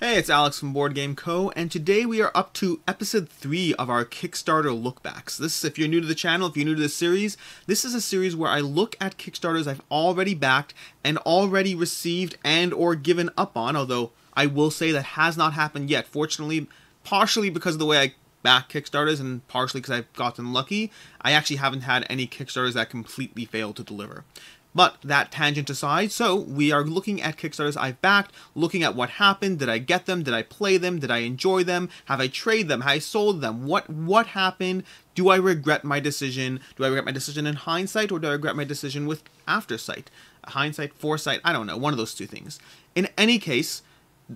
Hey, it's Alex from Board Game Co, and today we are up to episode 3 of our Kickstarter lookbacks. This if you're new to the channel, if you're new to the series, this is a series where I look at Kickstarters I've already backed and already received and or given up on, although I will say that has not happened yet. Fortunately, partially because of the way I back Kickstarters and partially because I've gotten lucky, I actually haven't had any Kickstarters that completely failed to deliver. But that tangent aside, so we are looking at Kickstarters I've backed, looking at what happened, did I get them, did I play them, did I enjoy them, have I traded them, have I sold them, what what happened, do I regret my decision, do I regret my decision in hindsight, or do I regret my decision with aftersight, hindsight, foresight, I don't know, one of those two things. In any case,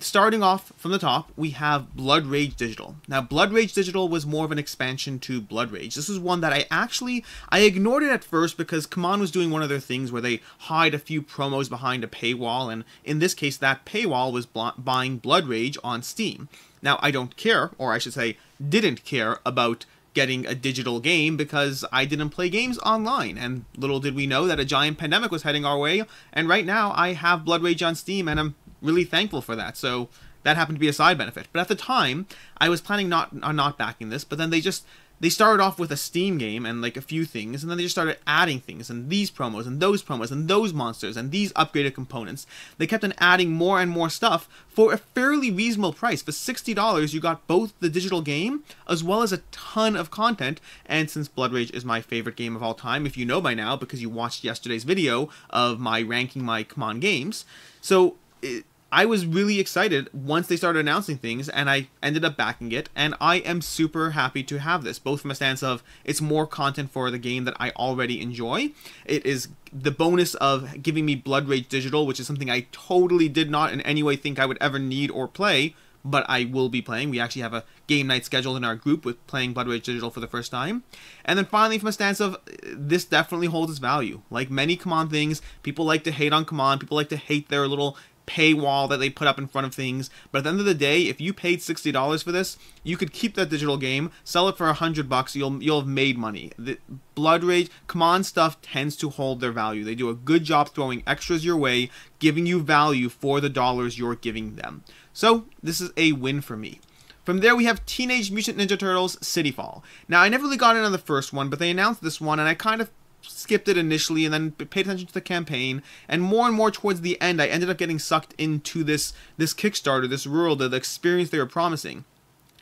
starting off from the top, we have Blood Rage Digital. Now, Blood Rage Digital was more of an expansion to Blood Rage. This is one that I actually, I ignored it at first because Kaman was doing one of their things where they hide a few promos behind a paywall, and in this case, that paywall was buying Blood Rage on Steam. Now, I don't care, or I should say, didn't care about getting a digital game because I didn't play games online. And little did we know that a giant pandemic was heading our way. And right now I have Blood Rage on Steam and I'm really thankful for that. So that happened to be a side benefit. But at the time, I was planning not on not backing this, but then they just they started off with a Steam game and like a few things, and then they just started adding things and these promos and those promos and those monsters and these upgraded components. They kept on adding more and more stuff for a fairly reasonable price. For $60, you got both the digital game as well as a ton of content. And since Blood Rage is my favorite game of all time, if you know by now because you watched yesterday's video of my ranking my Command games, so it, I was really excited once they started announcing things and I ended up backing it and I am super happy to have this both from a stance of it's more content for the game that I already enjoy. It is the bonus of giving me Blood Rage Digital, which is something I totally did not in any way think I would ever need or play, but I will be playing. We actually have a game night scheduled in our group with playing Blood Rage Digital for the first time. And then finally, from a stance of this definitely holds its value. Like many Command things, people like to hate on Command, people like to hate their little paywall that they put up in front of things. But at the end of the day, if you paid sixty dollars for this, you could keep that digital game, sell it for a hundred bucks. You'll you'll have made money. The Blood Rage, Command stuff tends to hold their value. They do a good job throwing extras your way, giving you value for the dollars you're giving them. So this is a win for me. From there, we have Teenage Mutant Ninja Turtles City Fall. Now, I never really got in on the first one, but they announced this one, and I kind of skipped it initially and then paid attention to the campaign and more and more towards the end I ended up getting sucked into this this Kickstarter, this rural, the, the experience they were promising.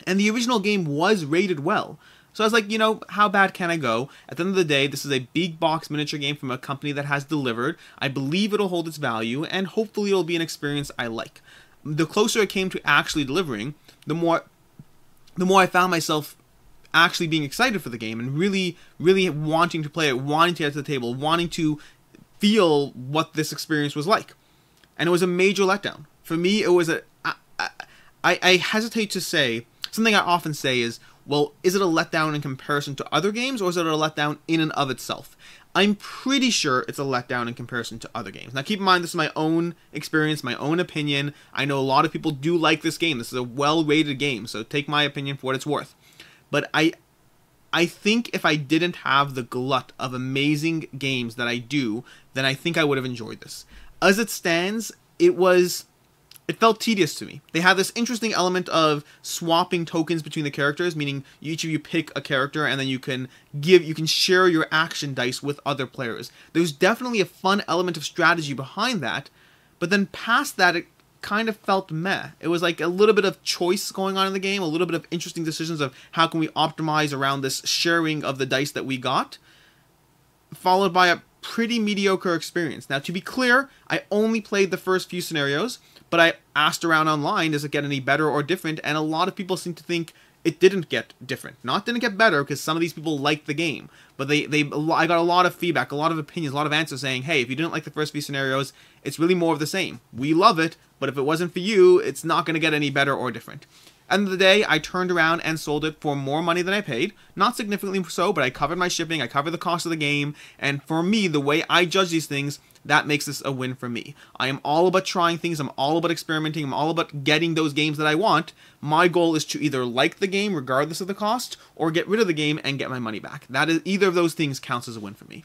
And the original game was rated well. So I was like, you know, how bad can I go? At the end of the day, this is a big box miniature game from a company that has delivered. I believe it'll hold its value, and hopefully it'll be an experience I like. The closer it came to actually delivering, the more the more I found myself actually being excited for the game and really, really wanting to play it, wanting to get to the table, wanting to feel what this experience was like. And it was a major letdown. For me, it was a. I, I, I hesitate to say, something I often say is, well, is it a letdown in comparison to other games, or is it a letdown in and of itself? I'm pretty sure it's a letdown in comparison to other games. Now, keep in mind, this is my own experience, my own opinion. I know a lot of people do like this game. This is a well rated game, so take my opinion for what it's worth. But I I think if I didn't have the glut of amazing games that I do, then I think I would have enjoyed this. As it stands, it was it felt tedious to me. They had this interesting element of swapping tokens between the characters, meaning each of you pick a character and then you can give you can share your action dice with other players. There's definitely a fun element of strategy behind that, but then past that it kind of felt meh. It was like a little bit of choice going on in the game, a little bit of interesting decisions of how can we optimize around this sharing of the dice that we got, followed by a pretty mediocre experience. Now, to be clear, I only played the first few scenarios, but I asked around online, does it get any better or different? And a lot of people seem to think it didn't get different. Not didn't get better because some of these people liked the game, but they they I got a lot of feedback, a lot of opinions, a lot of answers saying, "Hey, if you didn't like the first few scenarios, it's really more of the same. We love it, but if it wasn't for you, it's not going to get any better or different." End of the day, I turned around and sold it for more money than I paid. Not significantly so, but I covered my shipping, I covered the cost of the game, and for me, the way I judge these things, that makes this a win for me. I am all about trying things, I'm all about experimenting, I'm all about getting those games that I want. My goal is to either like the game regardless of the cost, or get rid of the game and get my money back. That is either of those things counts as a win for me.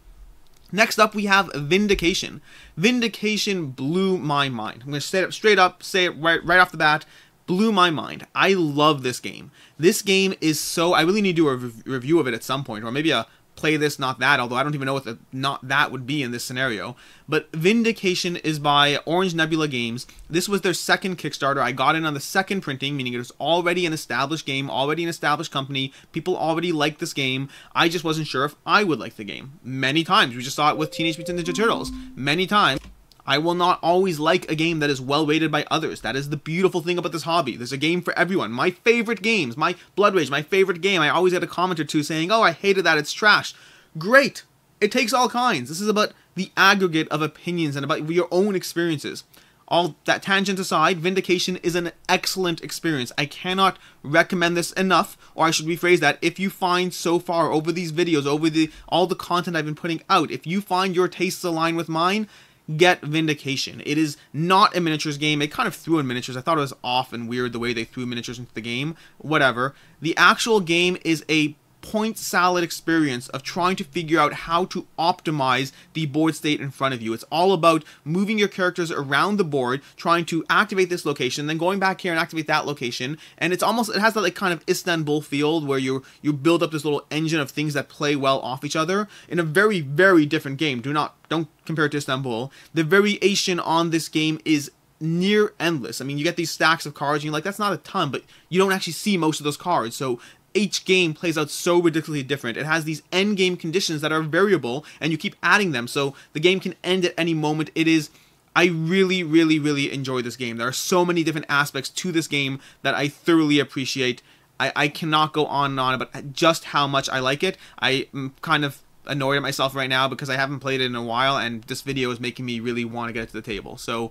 Next up, we have Vindication. Vindication blew my mind. I'm going to say it straight up, say it right, right off the bat blew my mind. I love this game. This game is so. I really need to do a re- review of it at some point, or maybe a play this, not that, although I don't even know what the not that would be in this scenario. But Vindication is by Orange Nebula Games. This was their second Kickstarter. I got in on the second printing, meaning it was already an established game, already an established company. People already liked this game. I just wasn't sure if I would like the game. Many times. We just saw it with Teenage Mutant Ninja Turtles. Many times. I will not always like a game that is well rated by others. That is the beautiful thing about this hobby. There's a game for everyone. My favorite games, my Blood Rage, my favorite game, I always get a comment or two saying, oh, I hated that, it's trash. Great! It takes all kinds. This is about the aggregate of opinions and about your own experiences. All that tangent aside, Vindication is an excellent experience. I cannot recommend this enough, or I should rephrase that. If you find so far over these videos, over the all the content I've been putting out, if you find your tastes align with mine, get Vindication. It is not a miniatures game. They kind of threw in miniatures. I thought it was off and weird the way they threw miniatures into the game. Whatever. The actual game is a point salad experience of trying to figure out how to optimize the board state in front of you. It's all about moving your characters around the board, trying to activate this location, then going back here and activate that location. And it's almost, it has that like kind of Istanbul field where you you build up this little engine of things that play well off each other in a very, very different game. Do not, don't compare it to Istanbul. The variation on this game is near endless. I mean, you get these stacks of cards, and you're like, that's not a ton, but you don't actually see most of those cards. So each game plays out so ridiculously different. It has these end game conditions that are variable and you keep adding them. So the game can end at any moment. It is I really, really, really enjoy this game. There are so many different aspects to this game that I thoroughly appreciate. I, I cannot go on and on about just how much I like it. I'm kind of annoyed at myself right now because I haven't played it in a while, and this video is making me really want to get it to the table. So,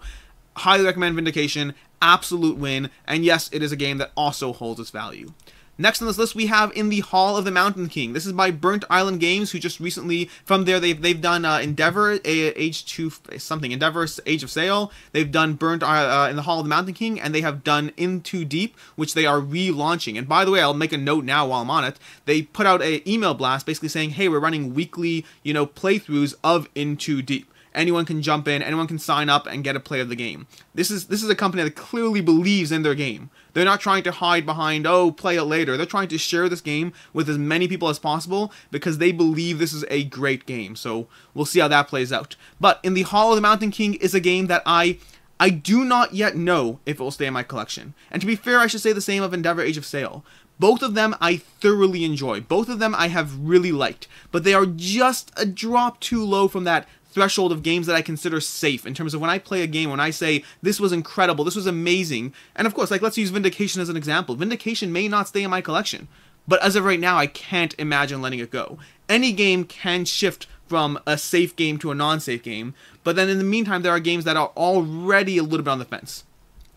highly recommend Vindication, absolute win, and yes, it is a game that also holds its value. Next on this list, we have In the Hall of the Mountain King. This is by Burnt Island Games, who just recently, from there, they've, they've done uh, Endeavor, Age 2, something, Endeavor, Age of Sail. They've done Burnt uh, uh, In the Hall of the Mountain King, and they have done *Into Deep, which they are relaunching. And by the way, I'll make a note now while I'm on it. They put out an email blast basically saying, hey, we're running weekly, you know, playthroughs of *Into Deep. Anyone can jump in, anyone can sign up and get a play of the game. This is this is a company that clearly believes in their game. They're not trying to hide behind, oh, play it later. They're trying to share this game with as many people as possible because they believe this is a great game. So we'll see how that plays out. But in the Hall of the Mountain King is a game that I I do not yet know if it will stay in my collection. And to be fair, I should say the same of Endeavor Age of Sail. Both of them I thoroughly enjoy. Both of them I have really liked. But they are just a drop too low from that threshold of games that I consider safe in terms of when I play a game, when I say, this was incredible, this was amazing. And of course, like let's use Vindication as an example. Vindication may not stay in my collection, but as of right now, I can't imagine letting it go. Any game can shift from a safe game to a non-safe game, but then in the meantime, there are games that are already a little bit on the fence.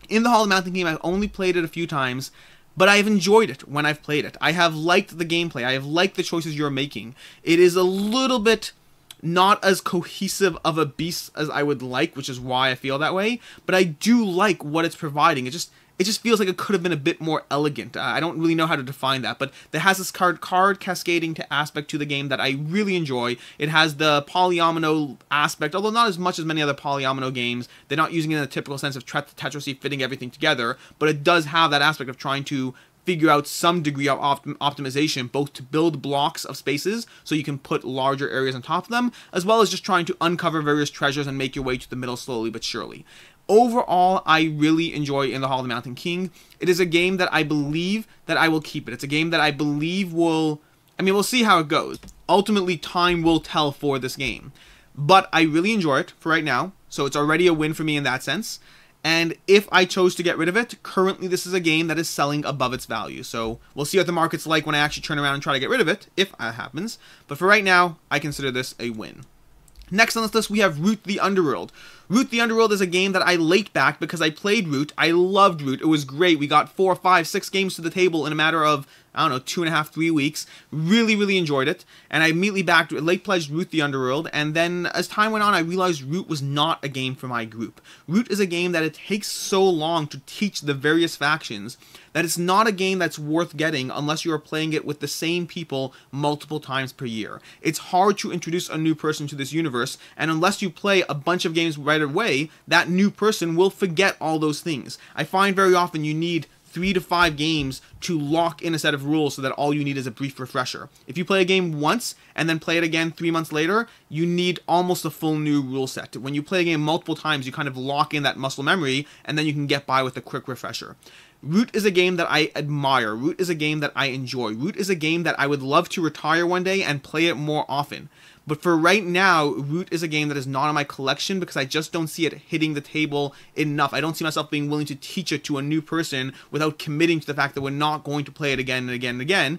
In the Hall of Mountain game, I've only played it a few times, but I've enjoyed it when I've played it. I have liked the gameplay. I have liked the choices you're making. It is a little bit not as cohesive of a beast as I would like, which is why I feel that way. But I do like what it's providing. It just it just feels like it could have been a bit more elegant. I don't really know how to define that, but it has this card card cascading to aspect to the game that I really enjoy. It has the polyomino aspect, although not as much as many other polyomino games. They're not using it in the typical sense of Tetrisy fitting everything together, but it does have that aspect of trying to figure out some degree of optimization, both to build blocks of spaces so you can put larger areas on top of them, as well as just trying to uncover various treasures and make your way to the middle slowly but surely. Overall, I really enjoy In the Hall of the Mountain King. It is a game that I believe that I will keep it. It's a game that I believe will... I mean, we'll see how it goes. Ultimately, time will tell for this game. But I really enjoy it for right now, so it's already a win for me in that sense. And if I chose to get rid of it, currently this is a game that is selling above its value. So we'll see what the market's like when I actually turn around and try to get rid of it, if that happens. But for right now, I consider this a win. Next on this list, we have Root the Underworld. Root the Underworld is a game that I late back because I played Root. I loved Root. It was great. We got four, five, six games to the table in a matter of I don't know, two and a half, three weeks. Really, really enjoyed it. And I immediately backed, late pledged Root the Underworld. And then as time went on, I realized Root was not a game for my group. Root is a game that it takes so long to teach the various factions that it's not a game that's worth getting unless you are playing it with the same people multiple times per year. It's hard to introduce a new person to this universe, and unless you play a bunch of games right away, that new person will forget all those things. I find very often you need three to five games to lock in a set of rules so that all you need is a brief refresher. If you play a game once and then play it again three months later, you need almost a full new rule set. When you play a game multiple times, you kind of lock in that muscle memory and then you can get by with a quick refresher. Root is a game that I admire. Root is a game that I enjoy. Root is a game that I would love to retire one day and play it more often. But for right now, Root is a game that is not in my collection because I just don't see it hitting the table enough. I don't see myself being willing to teach it to a new person without committing to the fact that we're not going to play it again and again and again.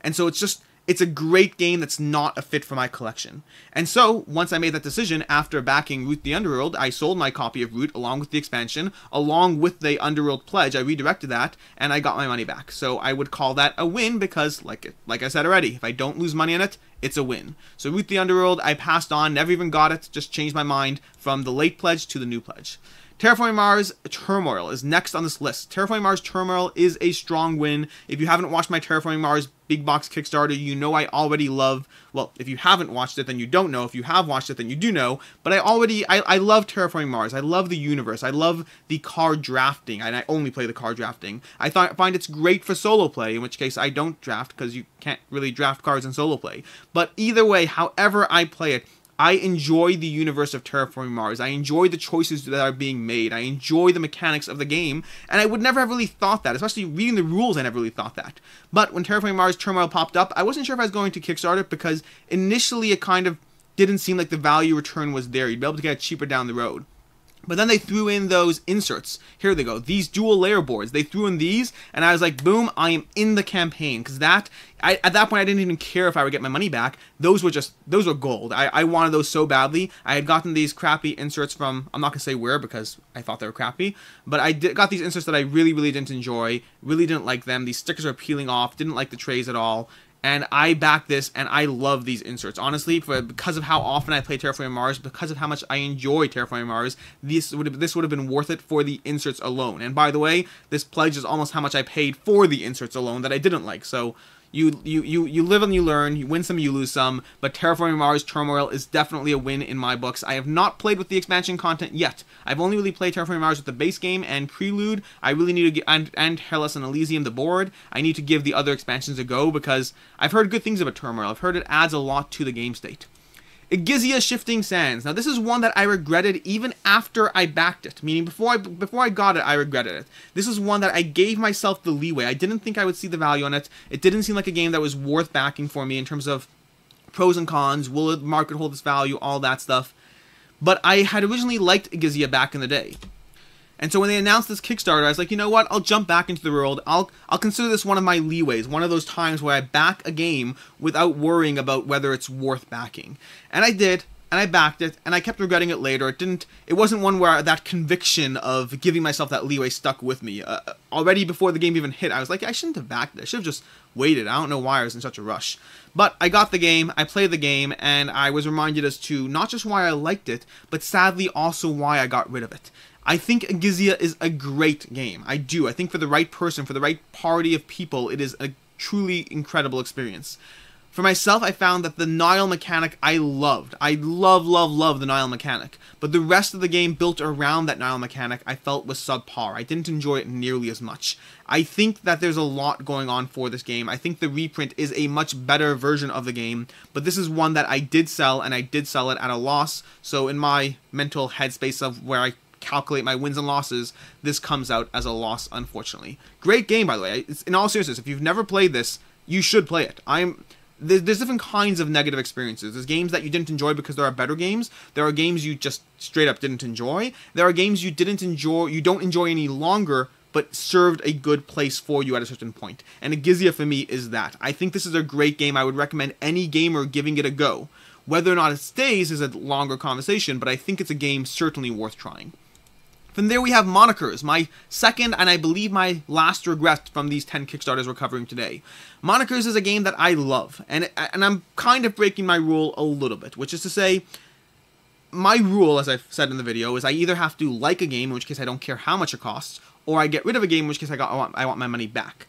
And so it's just it's a great game that's not a fit for my collection. And so, once I made that decision, after backing Root the Underworld, I sold my copy of Root along with the expansion, along with the Underworld pledge. I redirected that, and I got my money back. So I would call that a win because, like like I said already, if I don't lose money on it, it's a win. So Root the Underworld, I passed on, never even got it, just changed my mind from the late pledge to the new pledge. Terraforming Mars Turmoil is next on this list. Terraforming Mars Turmoil is a strong win. If you haven't watched my Terraforming Mars Big Box Kickstarter, you know I already love, well, if you haven't watched it, then you don't know. If you have watched it, then you do know. But I already, I, I love Terraforming Mars. I love the universe. I love the card drafting, and I only play the card drafting. I th find it's great for solo play, in which case I don't draft because you can't really draft cards in solo play. But either way, however I play it, I enjoy the universe of Terraforming Mars. I enjoy the choices that are being made. I enjoy the mechanics of the game, and I would never have really thought that, especially reading the rules, I never really thought that. But when Terraforming Mars Turmoil popped up, I wasn't sure if I was going to kickstart it because initially it kind of didn't seem like the value return was there. You'd be able to get it cheaper down the road. But then they threw in those inserts. Here they go. These dual layer boards. They threw in these, and I was like, boom, I am in the campaign. Because that, I, at that point, I didn't even care if I would get my money back. Those were just, those were gold. I, I wanted those so badly. I had gotten these crappy inserts from, I'm not going to say where because I thought they were crappy. But I did, got these inserts that I really, really didn't enjoy. Really didn't like them. These stickers are peeling off. Didn't like the trays at all and I back this, and I love these inserts. Honestly, for, because of how often I play Terraforming Mars, because of how much I enjoy Terraforming Mars, this would have, this would have been worth it for the inserts alone. And by the way, this pledge is almost how much I paid for the inserts alone that I didn't like. So you you you you live and you learn. You win some, you lose some. But Terraforming Mars Turmoil is definitely a win in my books. I have not played with the expansion content yet. I've only really played Terraforming Mars with the base game and Prelude. I really need to get and, and Hellas and Elysium the board. I need to give the other expansions a go because I've heard good things about Turmoil. I've heard it adds a lot to the game state. Gizia Shifting Sands. Now this is one that I regretted even after I backed it, meaning before I before I got it, I regretted it. This is one that I gave myself the leeway. I didn't think I would see the value in it. It didn't seem like a game that was worth backing for me in terms of pros and cons, will the market hold its value, all that stuff. But I had originally liked Gizia back in the day. And so when they announced this Kickstarter, I was like, you know what? I'll jump back into the world. I'll I'll consider this one of my leeways, one of those times where I back a game without worrying about whether it's worth backing. And I did, and I backed it, and I kept regretting it later. It didn't. It wasn't one where that conviction of giving myself that leeway stuck with me. Uh, uh already before the game even hit, I was like, I shouldn't have backed it. I should have just waited. I don't know why I was in such a rush. But I got the game, I played the game, and I was reminded as to not just why I liked it, but sadly also why I got rid of it. I think Agizia is a great game. I do. I think for the right person, for the right party of people, it is a truly incredible experience. For myself, I found that the Nile mechanic I loved. I love, love, love the Nile mechanic. But the rest of the game built around that Nile mechanic I felt was subpar. I didn't enjoy it nearly as much. I think that there's a lot going on for this game. I think the reprint is a much better version of the game, but this is one that I did sell, and I did sell it at a loss. So in my mental headspace of where I calculate my wins and losses, this comes out as a loss, unfortunately. Great game, by the way. It's, in all seriousness, if you've never played this, you should play it. I'm there's, there's different kinds of negative experiences. There's games that you didn't enjoy because there are better games. There are games you just straight up didn't enjoy. There are games you didn't enjoy, you don't enjoy any longer but served a good place for you at a certain point. And Agizia for me is that. I think this is a great game. I would recommend any gamer giving it a go. Whether or not it stays is a longer conversation, but I think it's a game certainly worth trying. From there we have monikers, my second and I believe my last regret from these 10 Kickstarters we're covering today. Monikers is a game that I love, and, and I'm kind of breaking my rule a little bit, which is to say, my rule, as I've said in the video, is I either have to like a game, in which case I don't care how much it costs, or I get rid of a game, in which case I, got, I, want, I want my money back.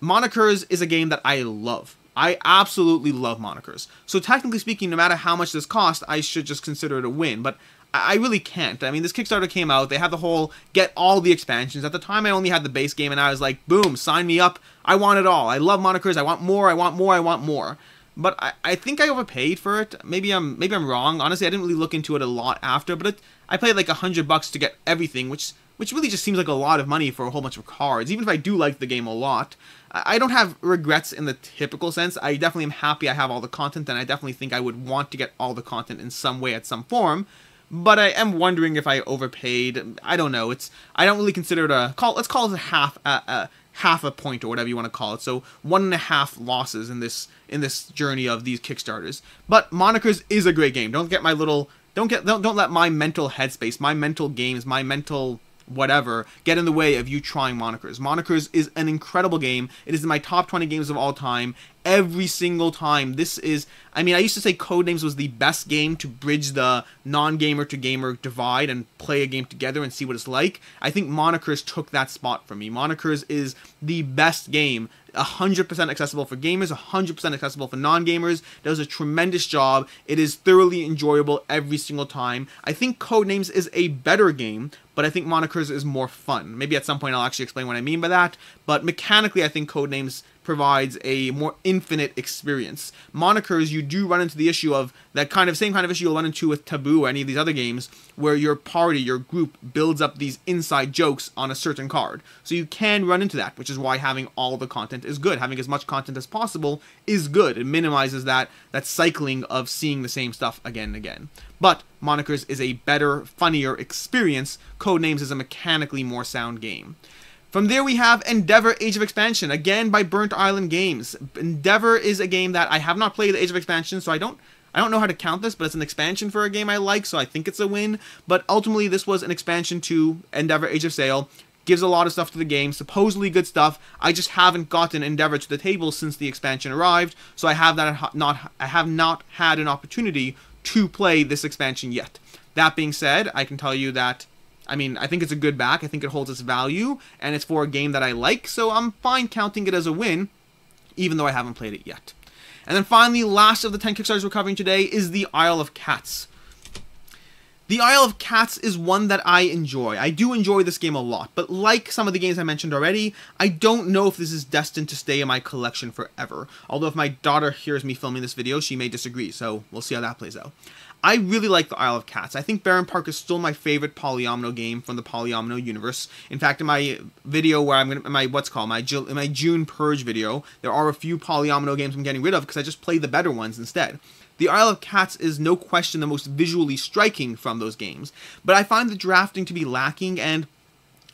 Monikers is a game that I love. I absolutely love monikers. So technically speaking, no matter how much this costs, I should just consider it a win, but I really can't. I mean, this Kickstarter came out. They had the whole get all the expansions. At the time, I only had the base game, and I was like, boom, sign me up. I want it all. I love monikers. I want more. I want more. I want more. But I, I think I overpaid for it. Maybe I'm maybe I'm wrong. Honestly, I didn't really look into it a lot after. But it, I paid like a hundred bucks to get everything, which which really just seems like a lot of money for a whole bunch of cards. Even if I do like the game a lot, I don't have regrets in the typical sense. I definitely am happy I have all the content, and I definitely think I would want to get all the content in some way at some form but I am wondering if I overpaid. I don't know. It's I don't really consider it a call. Let's call it a half a, a half a point or whatever you want to call it. So one and a half losses in this in this journey of these kickstarters. But Monikers is a great game. Don't get my little don't get don't, don't let my mental headspace, my mental games, my mental whatever get in the way of you trying Monikers. Monikers is an incredible game. It is in my top 20 games of all time every single time. This is, I mean, I used to say Codenames was the best game to bridge the non gamer to gamer divide and play a game together and see what it's like. I think Monikers took that spot from me. Monikers is the best game. 100% accessible for gamers, 100% accessible for non gamers. Does a tremendous job. It is thoroughly enjoyable every single time. I think Codenames is a better game, but I think Monikers is more fun. Maybe at some point I'll actually explain what I mean by that, but mechanically, I think Codenames provides a more infinite experience. Monikers, you do run into the issue of that kind of same kind of issue you'll run into with Taboo or any of these other games, where your party, your group, builds up these inside jokes on a certain card. So you can run into that, which is why having all the content is good. Having as much content as possible is good. It minimizes that that cycling of seeing the same stuff again and again. But Monikers is a better, funnier experience. Codenames is a mechanically more sound game. From there we have Endeavor Age of Expansion, again by Burnt Island Games. Endeavor is a game that I have not played the Age of Expansion, so I don't I don't know how to count this, but it's an expansion for a game I like, so I think it's a win. But ultimately this was an expansion to Endeavor Age of Sail. Gives a lot of stuff to the game, supposedly good stuff. I just haven't gotten Endeavor to the table since the expansion arrived, so I have that not I have not had an opportunity to play this expansion yet. That being said, I can tell you that I mean, I think it's a good back. I think it holds its value, and it's for a game that I like, so I'm fine counting it as a win, even though I haven't played it yet. And then finally, last of the 10 Kickstarters we're covering today is The Isle of Cats. The Isle of Cats is one that I enjoy. I do enjoy this game a lot, but like some of the games I mentioned already, I don't know if this is destined to stay in my collection forever. Although if my daughter hears me filming this video, she may disagree, so we'll see how that plays out. I really like the Isle of Cats. I think Baron Park is still my favorite polyomino game from the polyomino universe. In fact, in my video where I'm gonna, my what's called my in my June purge video, there are a few polyomino games I'm getting rid of because I just play the better ones instead. The Isle of Cats is no question the most visually striking from those games, but I find the drafting to be lacking and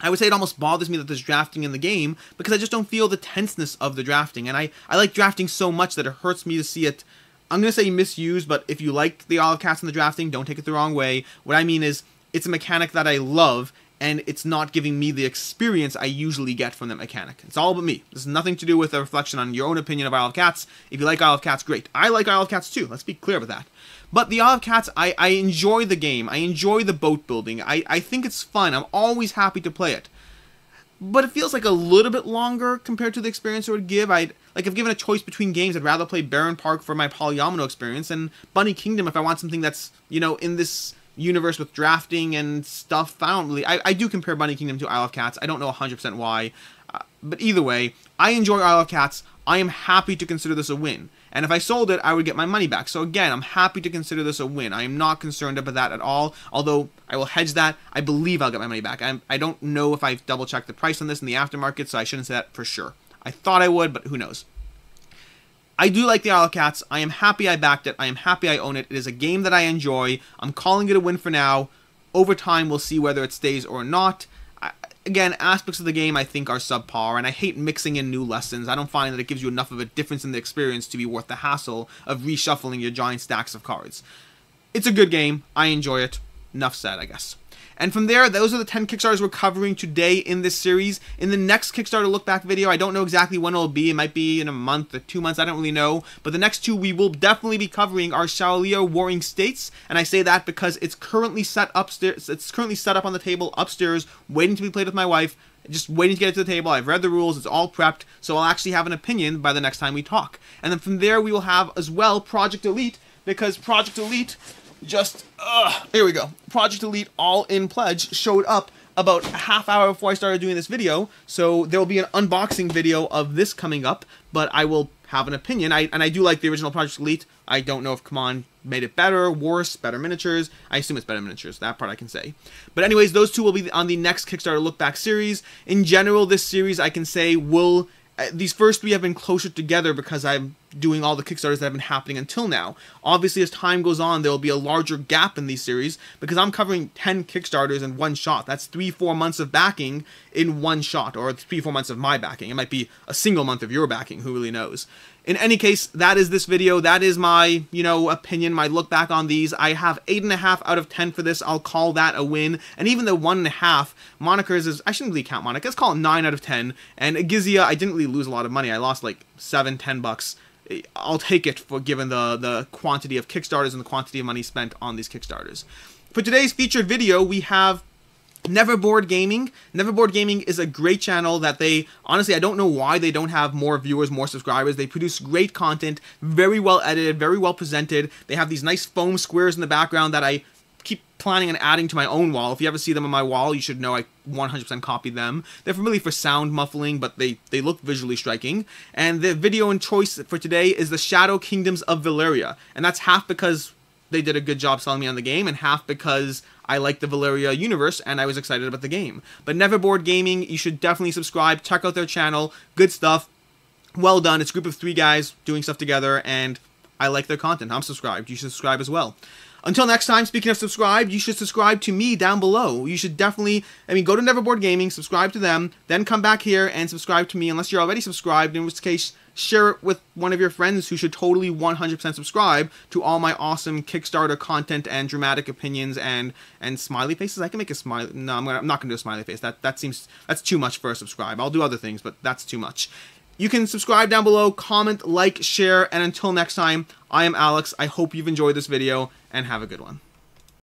I would say it almost bothers me that there's drafting in the game because I just don't feel the tenseness of the drafting and I, I like drafting so much that it hurts me to see it I'm going to say misused, but if you like the olive cats and the drafting, don't take it the wrong way. What I mean is, it's a mechanic that I love, and it's not giving me the experience I usually get from that mechanic. It's all but me. This is nothing to do with a reflection on your own opinion of Isle of Cats. If you like Isle of Cats, great. I like Isle of Cats too. Let's be clear about that. But the Isle of Cats, I, I enjoy the game. I enjoy the boat building. I, I think it's fun. I'm always happy to play it. But it feels like a little bit longer compared to the experience it would give. I'd like, if given a choice between games, I'd rather play Baron Park for my Polyomino experience and Bunny Kingdom if I want something that's, you know, in this universe with drafting and stuff. I don't really. I, I do compare Bunny Kingdom to Isle of Cats. I don't know 100% why. Uh, but either way, I enjoy Isle of Cats. I am happy to consider this a win. And if I sold it, I would get my money back. So again, I'm happy to consider this a win. I am not concerned about that at all. Although I will hedge that, I believe I'll get my money back. I'm, I i do not know if I've double checked the price on this in the aftermarket, so I shouldn't say that for sure. I thought I would, but who knows. I do like the Isle of Cats. I am happy I backed it. I am happy I own it. It is a game that I enjoy. I'm calling it a win for now. Over time, we'll see whether it stays or not. I, again, aspects of the game I think are subpar, and I hate mixing in new lessons. I don't find that it gives you enough of a difference in the experience to be worth the hassle of reshuffling your giant stacks of cards. It's a good game. I enjoy it. Enough said, I guess. And from there, those are the 10 Kickstarters we're covering today in this series. In the next Kickstarter look back video, I don't know exactly when it'll be. It might be in a month or two months. I don't really know. But the next two we will definitely be covering are Shaolio Warring States. And I say that because it's currently set upstairs. It's currently set up on the table upstairs, waiting to be played with my wife just waiting to get it to the table. I've read the rules, it's all prepped, so I'll actually have an opinion by the next time we talk. And then from there, we will have as well Project Elite, because Project Elite just, uh Here we go. Project Elite All In Pledge showed up about a half hour before I started doing this video, so there will be an unboxing video of this coming up, but I will have an opinion. I And I do like the original Project Elite. I don't know if Command made it better, worse, better miniatures. I assume it's better miniatures. That part I can say. But anyways, those two will be on the next Kickstarter Look Back series. In general, this series, I can say, will... Uh, these first three have been closer together because I'm doing all the Kickstarters that have been happening until now. Obviously, as time goes on, there will be a larger gap in these series because I'm covering 10 Kickstarters in one shot. That's three, four months of backing in one shot, or three, four months of my backing. It might be a single month of your backing, who really knows. In any case, that is this video. That is my, you know, opinion, my look back on these. I have 8.5 out of 10 for this. I'll call that a win. And even though 1.5, Monikers is, I shouldn't really count Monikers. Let's call it 9 out of 10. And Gizia, I didn't really lose a lot of money. I lost like 7, 10 bucks I'll take it for given the, the quantity of Kickstarters and the quantity of money spent on these Kickstarters. For today's featured video, we have Neverboard Gaming. Neverboard Gaming is a great channel that they, honestly, I don't know why they don't have more viewers, more subscribers. They produce great content, very well edited, very well presented. They have these nice foam squares in the background that I keep planning on adding to my own wall. If you ever see them on my wall, you should know I 100% copied them. They're familiar for sound muffling, but they, they look visually striking. And the video and choice for today is the Shadow Kingdoms of Valyria. And that's half because they did a good job selling me on the game, and half because I like the Valyria universe and I was excited about the game. But Neverboard Gaming, you should definitely subscribe, check out their channel, good stuff, well done. It's a group of three guys doing stuff together, and I like their content. I'm subscribed. You should subscribe as well. Until next time, speaking of subscribe, you should subscribe to me down below. You should definitely, I mean, go to Neverboard Gaming, subscribe to them, then come back here and subscribe to me unless you're already subscribed, in which case, share it with one of your friends who should totally 100% subscribe to all my awesome Kickstarter content and dramatic opinions and and smiley faces. I can make a smiley. No, I'm, gonna, I'm not going to do a smiley face. That that seems that's too much for a subscribe. I'll do other things, but that's too much. You can subscribe down below, comment, like, share, and until next time, I am Alex. I hope you've enjoyed this video, and have a good one.